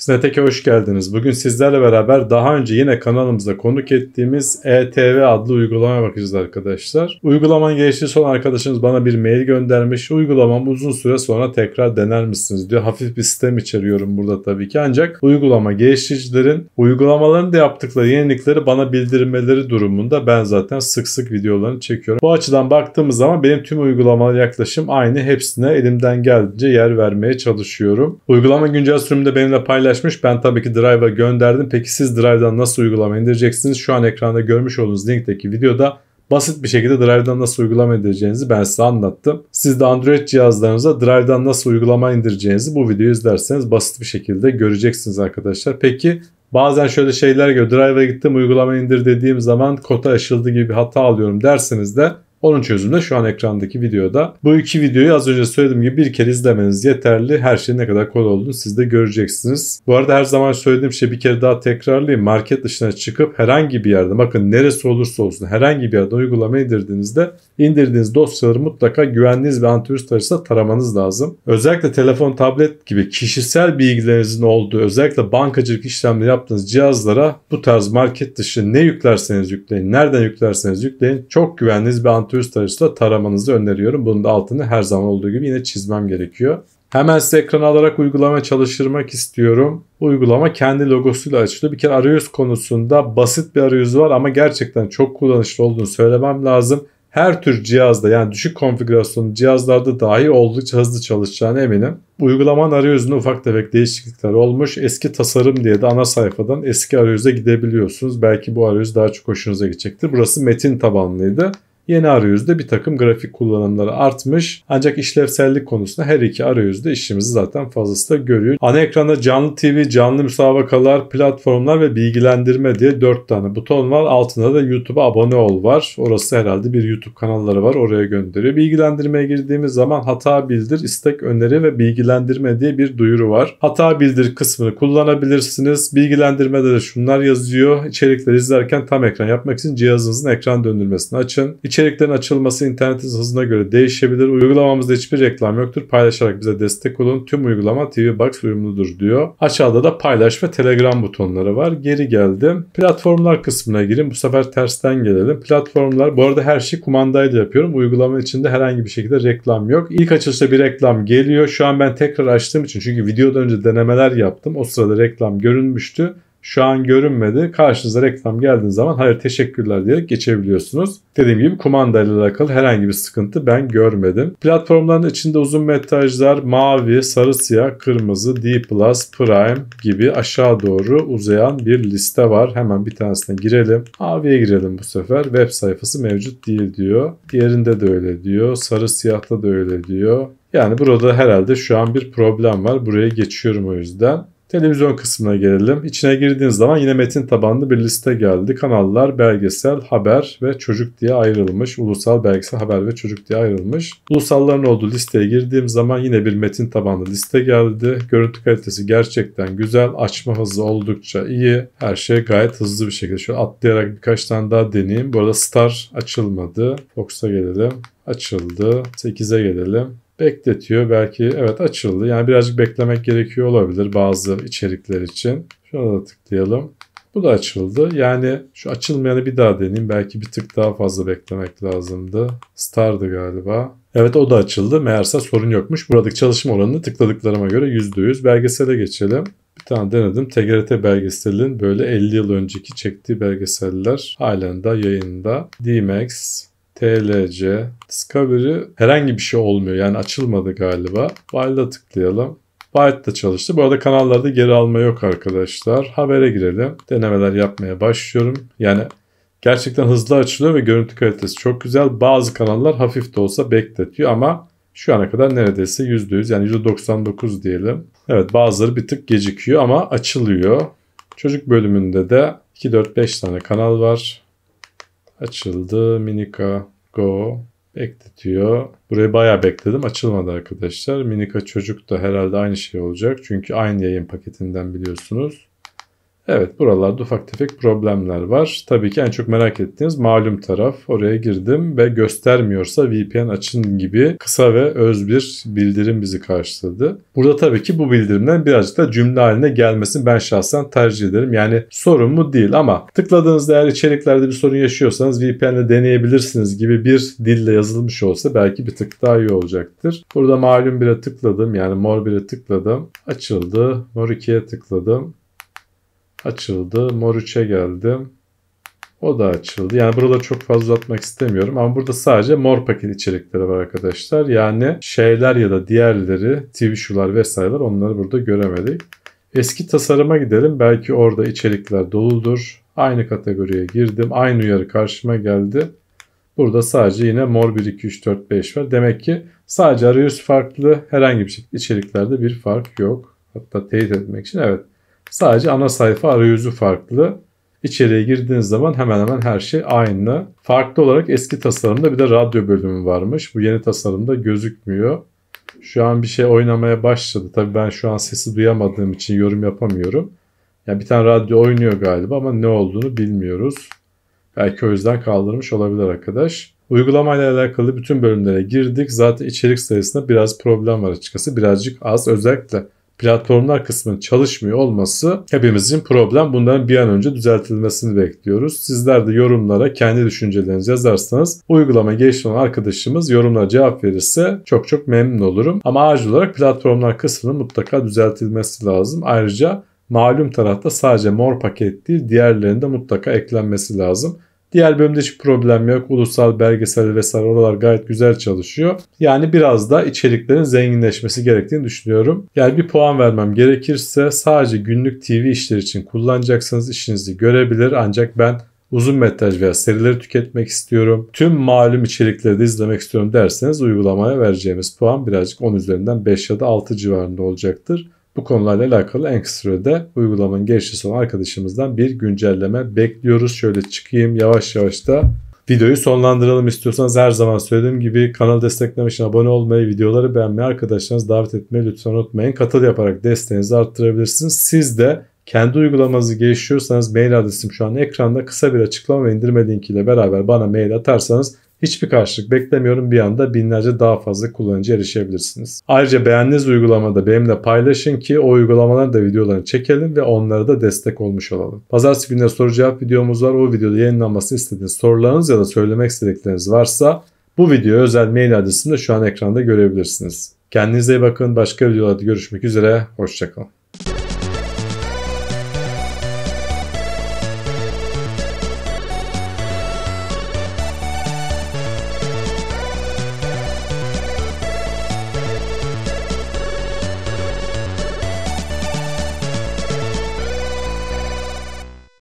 Sinetek'e hoş geldiniz. Bugün sizlerle beraber daha önce yine kanalımızda konuk ettiğimiz ETV adlı uygulamaya bakacağız arkadaşlar. Uygulamanın geliştirisi olan arkadaşımız bana bir mail göndermiş. Uygulamam uzun süre sonra tekrar dener misiniz diyor. Hafif bir sistem içeriyorum burada tabii ki. Ancak uygulama geliştiricilerin uygulamalarında yaptıkları yenilikleri bana bildirmeleri durumunda ben zaten sık sık videolarını çekiyorum. Bu açıdan baktığımız zaman benim tüm uygulamalar yaklaşım aynı. Hepsine elimden geldiğince yer vermeye çalışıyorum. Uygulama güncel sürümünde benimle paylaştığı paylaşmış. Ben tabii ki Drive'a gönderdim. Peki siz Drive'dan nasıl uygulama indireceksiniz? Şu an ekranda görmüş olduğunuz linkteki videoda basit bir şekilde Drive'dan nasıl uygulama indireceğinizi ben size anlattım. Siz de Android cihazlarınıza Drive'dan nasıl uygulama indireceğinizi bu videoyu izlerseniz basit bir şekilde göreceksiniz arkadaşlar. Peki bazen şöyle şeyler geliyor. Drive'a gittim uygulama indir dediğim zaman kota aşıldı gibi bir hata alıyorum derseniz de onun çözümü de şu an ekrandaki videoda. Bu iki videoyu az önce söylediğim gibi bir kere izlemeniz yeterli. Her şeyin ne kadar kolay olduğunu siz de göreceksiniz. Bu arada her zaman söylediğim şey bir kere daha tekrarlayayım. Market dışına çıkıp herhangi bir yerde bakın neresi olursa olsun herhangi bir yerde uygulama indirdiğinizde indirdiğiniz dosyaları mutlaka güvenliğiniz ve antivirüs arasında taramanız lazım. Özellikle telefon, tablet gibi kişisel bilgilerinizin olduğu özellikle bankacılık işlemleri yaptığınız cihazlara bu tarz market dışı ne yüklerseniz yükleyin, nereden yüklerseniz yükleyin çok güvenliğiniz ve antivirüs 600 tarıcısıyla taramanızı öneriyorum. Bunun da altını her zaman olduğu gibi yine çizmem gerekiyor. Hemen size ekran alarak uygulama çalıştırmak istiyorum. Uygulama kendi logosuyla açılıyor. Bir kere arayüz konusunda basit bir arayüz var ama gerçekten çok kullanışlı olduğunu söylemem lazım. Her tür cihazda yani düşük konfigürasyonlu cihazlarda dahi oldukça hızlı çalışacağına eminim. Uygulamanın arayüzünde ufak tefek değişiklikler olmuş. Eski tasarım diye de ana sayfadan eski arayüze gidebiliyorsunuz. Belki bu arayüz daha çok hoşunuza gidecektir. Burası metin tabanlıydı. Yeni arayüzde bir takım grafik kullanımları artmış. Ancak işlevsellik konusunda her iki arayüzde işimizi zaten fazlasıyla görüyor. Ana ekranda canlı TV, canlı müsabakalar, platformlar ve bilgilendirme diye 4 tane buton var. Altında da YouTube'a abone ol var. Orası herhalde bir YouTube kanalları var. Oraya gönderiyor. Bilgilendirmeye girdiğimiz zaman hata bildir, istek öneri ve bilgilendirme diye bir duyuru var. Hata bildir kısmını kullanabilirsiniz. Bilgilendirmede de şunlar yazıyor. İçerikleri izlerken tam ekran yapmak için cihazınızın ekran döndürmesini açın. İçerik içeriklerin açılması internetin hızına göre değişebilir. Uygulamamızda hiçbir reklam yoktur. Paylaşarak bize destek olun. Tüm uygulama TV Box uyumludur diyor. Aşağıda da paylaş ve Telegram butonları var. Geri geldim. Platformlar kısmına girin. Bu sefer tersten gelelim. Platformlar bu arada her şey kumandayla yapıyorum. Uygulama içinde herhangi bir şekilde reklam yok. İlk açılışta bir reklam geliyor. Şu an ben tekrar açtığım için çünkü videodan önce denemeler yaptım. O sırada reklam görünmüştü şu an görünmedi. Karşınıza reklam geldiği zaman hayır teşekkürler diye geçebiliyorsunuz. Dediğim gibi kumanda ile alakalı herhangi bir sıkıntı ben görmedim. Platformların içinde uzun metrajlar mavi, sarı siyah, kırmızı, D+, Prime gibi aşağı doğru uzayan bir liste var. Hemen bir tanesine girelim. Maviye girelim bu sefer. Web sayfası mevcut değil diyor. Diğerinde de öyle diyor. Sarı siyahta da öyle diyor. Yani burada herhalde şu an bir problem var. Buraya geçiyorum o yüzden. Televizyon kısmına gelelim. İçine girdiğiniz zaman yine metin tabanlı bir liste geldi. Kanallar belgesel, haber ve çocuk diye ayrılmış. Ulusal belgesel, haber ve çocuk diye ayrılmış. Ulusalların olduğu listeye girdiğim zaman yine bir metin tabanlı liste geldi. Görüntü kalitesi gerçekten güzel. Açma hızı oldukça iyi. Her şey gayet hızlı bir şekilde. Şöyle atlayarak birkaç tane daha deneyeyim. Bu arada Star açılmadı. Fox'a gelelim. Açıldı. 8'e gelelim bekletiyor. Belki evet açıldı. Yani birazcık beklemek gerekiyor olabilir bazı içerikler için. Şuna da tıklayalım. Bu da açıldı. Yani şu açılmayanı bir daha deneyeyim. Belki bir tık daha fazla beklemek lazımdı. Star'dı galiba. Evet o da açıldı. Meğerse sorun yokmuş. Buradaki çalışma oranını tıkladıklarıma göre %100. Belgesele geçelim. Bir tane denedim. TGRT belgeselin böyle 50 yıl önceki çektiği belgeseller halen de yayında. DMAX, TLC. Discovery herhangi bir şey olmuyor. Yani açılmadı galiba. File'a tıklayalım. Byte da çalıştı. Bu arada kanallarda geri alma yok arkadaşlar. Habere girelim. Denemeler yapmaya başlıyorum. Yani gerçekten hızlı açılıyor ve görüntü kalitesi çok güzel. Bazı kanallar hafif de olsa bekletiyor ama şu ana kadar neredeyse %100 yani %99 diyelim. Evet bazıları bir tık gecikiyor ama açılıyor. Çocuk bölümünde de 2-4-5 tane kanal var. Açıldı Minika go bekletiyor. Burayı bayağı bekledim. Açılmadı arkadaşlar. Minika çocuk da herhalde aynı şey olacak. Çünkü aynı yayın paketinden biliyorsunuz. Evet buralarda ufak tefek problemler var. Tabii ki en çok merak ettiğiniz malum taraf. Oraya girdim ve göstermiyorsa VPN açın gibi kısa ve öz bir bildirim bizi karşıladı. Burada tabii ki bu bildirimden birazcık da cümle haline gelmesini ben şahsen tercih ederim. Yani sorun mu değil ama tıkladığınızda eğer içeriklerde bir sorun yaşıyorsanız VPN ile deneyebilirsiniz gibi bir dille yazılmış olsa belki bir tık daha iyi olacaktır. Burada malum bire tıkladım yani mor bire tıkladım. Açıldı. Mor 2'ye tıkladım. Açıldı. Mor 3'e geldim. O da açıldı. Yani buraları çok fazla atmak istemiyorum. Ama burada sadece mor paket içerikleri var arkadaşlar. Yani şeyler ya da diğerleri, Twitch'lar vesaireler onları burada göremedik. Eski tasarıma gidelim. Belki orada içerikler doludur. Aynı kategoriye girdim. Aynı uyarı karşıma geldi. Burada sadece yine mor 1, 2, 3, 4, 5 var. Demek ki sadece arayüz farklı. Herhangi bir şekilde içeriklerde bir fark yok. Hatta teyit etmek için evet Sadece ana sayfa arayüzü farklı. İçeriye girdiğiniz zaman hemen hemen her şey aynı. Farklı olarak eski tasarımda bir de radyo bölümü varmış. Bu yeni tasarımda gözükmüyor. Şu an bir şey oynamaya başladı. Tabii ben şu an sesi duyamadığım için yorum yapamıyorum. Yani bir tane radyo oynuyor galiba ama ne olduğunu bilmiyoruz. Belki o yüzden kaldırmış olabilir arkadaş. Uygulamayla alakalı bütün bölümlere girdik. Zaten içerik sayısında biraz problem var açıkçası. Birazcık az özellikle platformlar kısmının çalışmıyor olması hepimizin problem. Bunların bir an önce düzeltilmesini bekliyoruz. Sizler de yorumlara kendi düşüncelerinizi yazarsanız uygulama gelişti olan arkadaşımız yorumlara cevap verirse çok çok memnun olurum. Ama acil olarak platformlar kısmının mutlaka düzeltilmesi lazım. Ayrıca malum tarafta sadece mor paket değil diğerlerinde mutlaka eklenmesi lazım. Diğer bölümde hiç problem yok. Ulusal belgesel vesaire oralar gayet güzel çalışıyor. Yani biraz da içeriklerin zenginleşmesi gerektiğini düşünüyorum. Yani bir puan vermem gerekirse sadece günlük TV işleri için kullanacaksanız işinizi görebilir. Ancak ben uzun metraj veya serileri tüketmek istiyorum, tüm malum içerikleri de izlemek istiyorum derseniz uygulamaya vereceğimiz puan birazcık 10 üzerinden 5 ya da 6 civarında olacaktır. Bu konularla alakalı en kısa sürede uygulamanın geliştirisi olan arkadaşımızdan bir güncelleme bekliyoruz. Şöyle çıkayım yavaş yavaş da videoyu sonlandıralım istiyorsanız her zaman söylediğim gibi kanalı desteklemek için abone olmayı, videoları beğenmeyi, arkadaşlarınızı davet etmeyi lütfen unutmayın. Katıl yaparak desteğinizi arttırabilirsiniz. Siz de kendi uygulamanızı geliştiriyorsanız mail adresim şu an ekranda kısa bir açıklama ve indirme linkiyle beraber bana mail atarsanız Hiçbir karşılık beklemiyorum bir anda binlerce daha fazla kullanıcı erişebilirsiniz. Ayrıca beğendiğiniz uygulamada benimle paylaşın ki o uygulamaların da videolarını çekelim ve onlara da destek olmuş olalım. Pazartesi günleri soru cevap videomuz var. O videoda yayınlanmasını istediğiniz sorularınız ya da söylemek istedikleriniz varsa bu video özel mail adresini de şu an ekranda görebilirsiniz. Kendinize iyi bakın. Başka videolarda görüşmek üzere. Hoşçakalın.